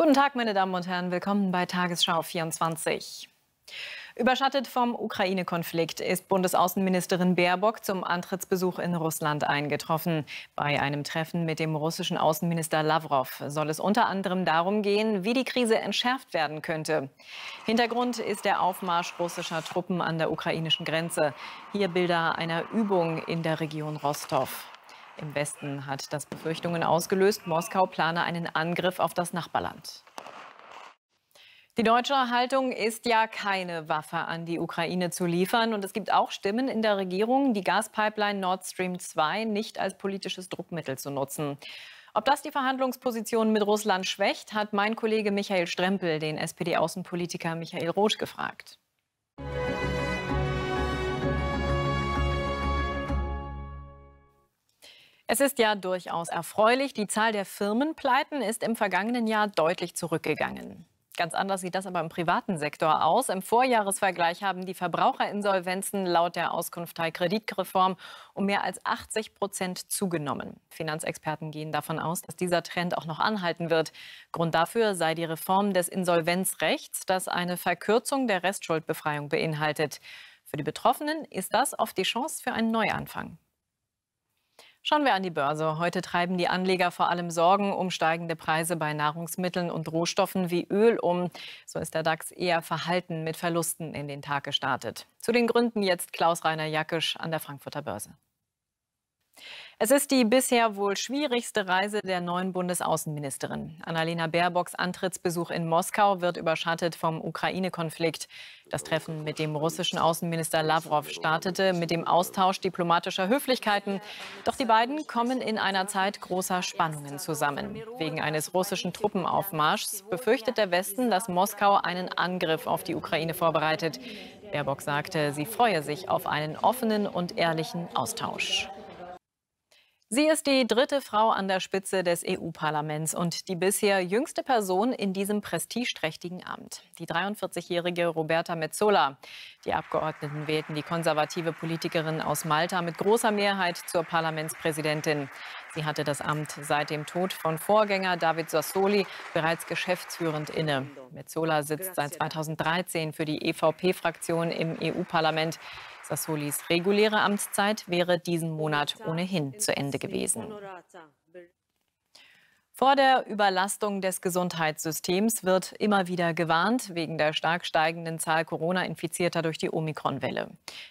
Guten Tag, meine Damen und Herren. Willkommen bei Tagesschau 24. Überschattet vom Ukraine-Konflikt ist Bundesaußenministerin Baerbock zum Antrittsbesuch in Russland eingetroffen. Bei einem Treffen mit dem russischen Außenminister Lavrov soll es unter anderem darum gehen, wie die Krise entschärft werden könnte. Hintergrund ist der Aufmarsch russischer Truppen an der ukrainischen Grenze. Hier Bilder einer Übung in der Region Rostov. Im Westen hat das Befürchtungen ausgelöst, Moskau plane einen Angriff auf das Nachbarland. Die deutsche Haltung ist ja keine Waffe an die Ukraine zu liefern. Und es gibt auch Stimmen in der Regierung, die Gaspipeline Nord Stream 2 nicht als politisches Druckmittel zu nutzen. Ob das die Verhandlungsposition mit Russland schwächt, hat mein Kollege Michael Strempel den SPD-Außenpolitiker Michael Roth gefragt. Es ist ja durchaus erfreulich, die Zahl der Firmenpleiten ist im vergangenen Jahr deutlich zurückgegangen. Ganz anders sieht das aber im privaten Sektor aus. Im Vorjahresvergleich haben die Verbraucherinsolvenzen laut der Auskunftei Kreditreform um mehr als 80 Prozent zugenommen. Finanzexperten gehen davon aus, dass dieser Trend auch noch anhalten wird. Grund dafür sei die Reform des Insolvenzrechts, das eine Verkürzung der Restschuldbefreiung beinhaltet. Für die Betroffenen ist das oft die Chance für einen Neuanfang. Schauen wir an die Börse. Heute treiben die Anleger vor allem Sorgen um steigende Preise bei Nahrungsmitteln und Rohstoffen wie Öl um. So ist der DAX eher verhalten mit Verlusten in den Tag gestartet. Zu den Gründen jetzt Klaus-Rainer Jackisch an der Frankfurter Börse. Es ist die bisher wohl schwierigste Reise der neuen Bundesaußenministerin. Annalena Baerbocks Antrittsbesuch in Moskau wird überschattet vom Ukraine-Konflikt. Das Treffen mit dem russischen Außenminister Lavrov startete mit dem Austausch diplomatischer Höflichkeiten. Doch die beiden kommen in einer Zeit großer Spannungen zusammen. Wegen eines russischen Truppenaufmarschs befürchtet der Westen, dass Moskau einen Angriff auf die Ukraine vorbereitet. Baerbock sagte, sie freue sich auf einen offenen und ehrlichen Austausch. Sie ist die dritte Frau an der Spitze des EU-Parlaments und die bisher jüngste Person in diesem prestigeträchtigen Amt. Die 43-jährige Roberta Mezzola. Die Abgeordneten wählten die konservative Politikerin aus Malta mit großer Mehrheit zur Parlamentspräsidentin. Sie hatte das Amt seit dem Tod von Vorgänger David Sassoli bereits geschäftsführend inne. Metzola sitzt seit 2013 für die EVP-Fraktion im EU-Parlament. Sassolis reguläre Amtszeit wäre diesen Monat ohnehin zu Ende gewesen. Vor der Überlastung des Gesundheitssystems wird immer wieder gewarnt wegen der stark steigenden Zahl Corona-Infizierter durch die Omikron-Welle.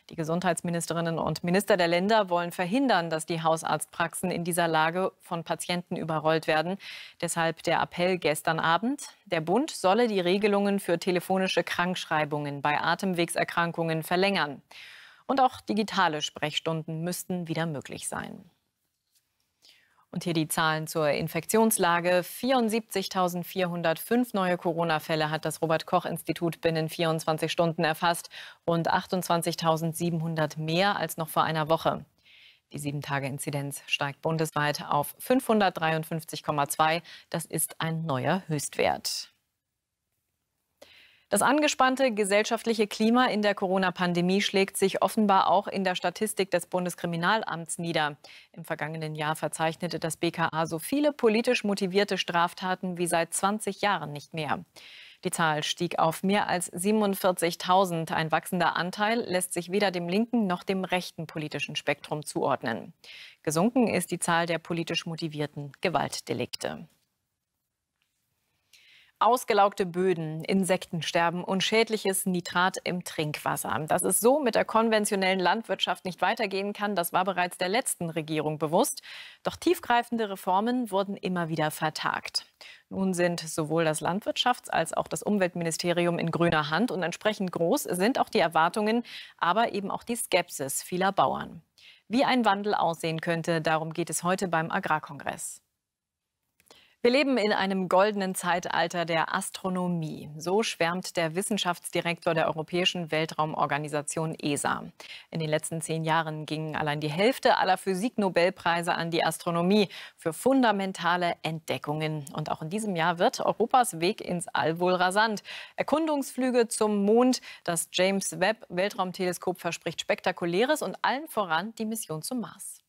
Die Gesundheitsministerinnen und Minister der Länder wollen verhindern, dass die Hausarztpraxen in dieser Lage von Patienten überrollt werden. Deshalb der Appell gestern Abend. Der Bund solle die Regelungen für telefonische Krankschreibungen bei Atemwegserkrankungen verlängern. Und auch digitale Sprechstunden müssten wieder möglich sein. Und hier die Zahlen zur Infektionslage. 74.405 neue Corona-Fälle hat das Robert Koch-Institut binnen 24 Stunden erfasst. Rund 28.700 mehr als noch vor einer Woche. Die 7-Tage-Inzidenz steigt bundesweit auf 553,2. Das ist ein neuer Höchstwert. Das angespannte gesellschaftliche Klima in der Corona-Pandemie schlägt sich offenbar auch in der Statistik des Bundeskriminalamts nieder. Im vergangenen Jahr verzeichnete das BKA so viele politisch motivierte Straftaten wie seit 20 Jahren nicht mehr. Die Zahl stieg auf mehr als 47.000. Ein wachsender Anteil lässt sich weder dem linken noch dem rechten politischen Spektrum zuordnen. Gesunken ist die Zahl der politisch motivierten Gewaltdelikte ausgelaugte Böden, Insektensterben und schädliches Nitrat im Trinkwasser. Dass es so mit der konventionellen Landwirtschaft nicht weitergehen kann, das war bereits der letzten Regierung bewusst. Doch tiefgreifende Reformen wurden immer wieder vertagt. Nun sind sowohl das Landwirtschafts- als auch das Umweltministerium in grüner Hand und entsprechend groß sind auch die Erwartungen, aber eben auch die Skepsis vieler Bauern. Wie ein Wandel aussehen könnte, darum geht es heute beim Agrarkongress. Wir leben in einem goldenen Zeitalter der Astronomie. So schwärmt der Wissenschaftsdirektor der Europäischen Weltraumorganisation ESA. In den letzten zehn Jahren gingen allein die Hälfte aller Physiknobelpreise an die Astronomie für fundamentale Entdeckungen. Und auch in diesem Jahr wird Europas Weg ins All wohl rasant. Erkundungsflüge zum Mond, das James Webb Weltraumteleskop verspricht Spektakuläres und allen voran die Mission zum Mars.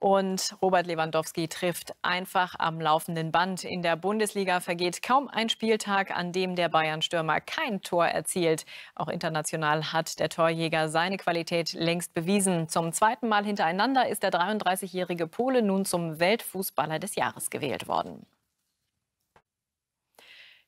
Und Robert Lewandowski trifft einfach am laufenden Band. In der Bundesliga vergeht kaum ein Spieltag, an dem der Bayern-Stürmer kein Tor erzielt. Auch international hat der Torjäger seine Qualität längst bewiesen. Zum zweiten Mal hintereinander ist der 33-jährige Pole nun zum Weltfußballer des Jahres gewählt worden.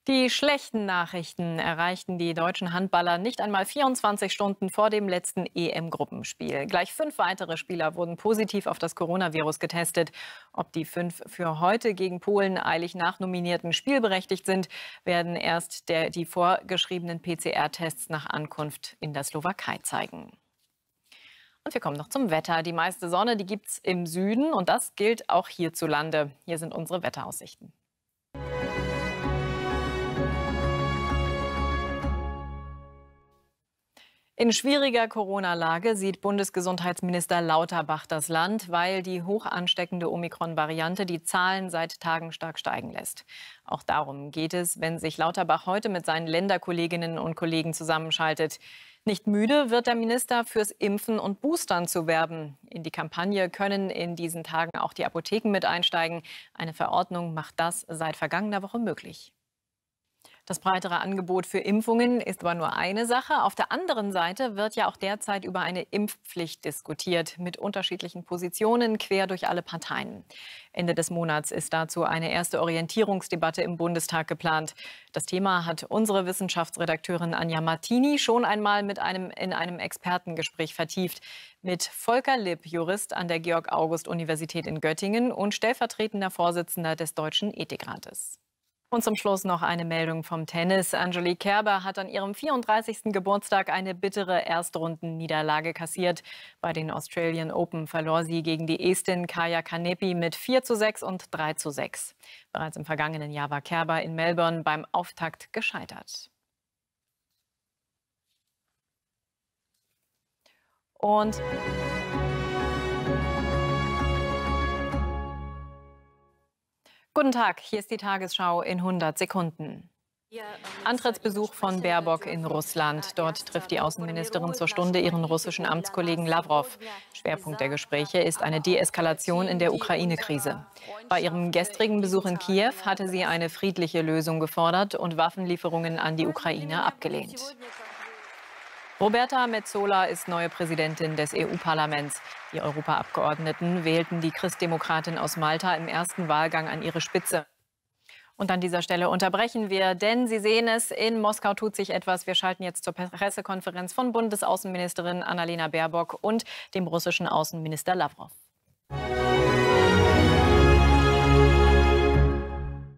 Die schlechten Nachrichten erreichten die deutschen Handballer nicht einmal 24 Stunden vor dem letzten EM-Gruppenspiel. Gleich fünf weitere Spieler wurden positiv auf das Coronavirus getestet. Ob die fünf für heute gegen Polen eilig nachnominierten spielberechtigt sind, werden erst der, die vorgeschriebenen PCR-Tests nach Ankunft in der Slowakei zeigen. Und wir kommen noch zum Wetter. Die meiste Sonne, die gibt es im Süden und das gilt auch hierzulande. Hier sind unsere Wetteraussichten. In schwieriger Corona-Lage sieht Bundesgesundheitsminister Lauterbach das Land, weil die hoch ansteckende Omikron-Variante die Zahlen seit Tagen stark steigen lässt. Auch darum geht es, wenn sich Lauterbach heute mit seinen Länderkolleginnen und Kollegen zusammenschaltet. Nicht müde wird der Minister, fürs Impfen und Boostern zu werben. In die Kampagne können in diesen Tagen auch die Apotheken mit einsteigen. Eine Verordnung macht das seit vergangener Woche möglich. Das breitere Angebot für Impfungen ist aber nur eine Sache. Auf der anderen Seite wird ja auch derzeit über eine Impfpflicht diskutiert, mit unterschiedlichen Positionen quer durch alle Parteien. Ende des Monats ist dazu eine erste Orientierungsdebatte im Bundestag geplant. Das Thema hat unsere Wissenschaftsredakteurin Anja Martini schon einmal mit einem, in einem Expertengespräch vertieft. Mit Volker Lipp, Jurist an der Georg-August-Universität in Göttingen und stellvertretender Vorsitzender des Deutschen Ethikrates. Und zum Schluss noch eine Meldung vom Tennis. Angelique Kerber hat an ihrem 34. Geburtstag eine bittere Erstrundenniederlage kassiert. Bei den Australian Open verlor sie gegen die Estin Kaya Kanepi mit 4 zu 6 und 3 zu 6. Bereits im vergangenen Jahr war Kerber in Melbourne beim Auftakt gescheitert. Und Guten Tag, hier ist die Tagesschau in 100 Sekunden. Antrittsbesuch von Baerbock in Russland. Dort trifft die Außenministerin zur Stunde ihren russischen Amtskollegen Lavrov. Schwerpunkt der Gespräche ist eine Deeskalation in der Ukraine-Krise. Bei ihrem gestrigen Besuch in Kiew hatte sie eine friedliche Lösung gefordert und Waffenlieferungen an die Ukraine abgelehnt. Roberta Metzola ist neue Präsidentin des EU-Parlaments. Die Europaabgeordneten wählten die Christdemokratin aus Malta im ersten Wahlgang an ihre Spitze. Und an dieser Stelle unterbrechen wir, denn Sie sehen es, in Moskau tut sich etwas. Wir schalten jetzt zur Pressekonferenz von Bundesaußenministerin Annalena Baerbock und dem russischen Außenminister Lavrov.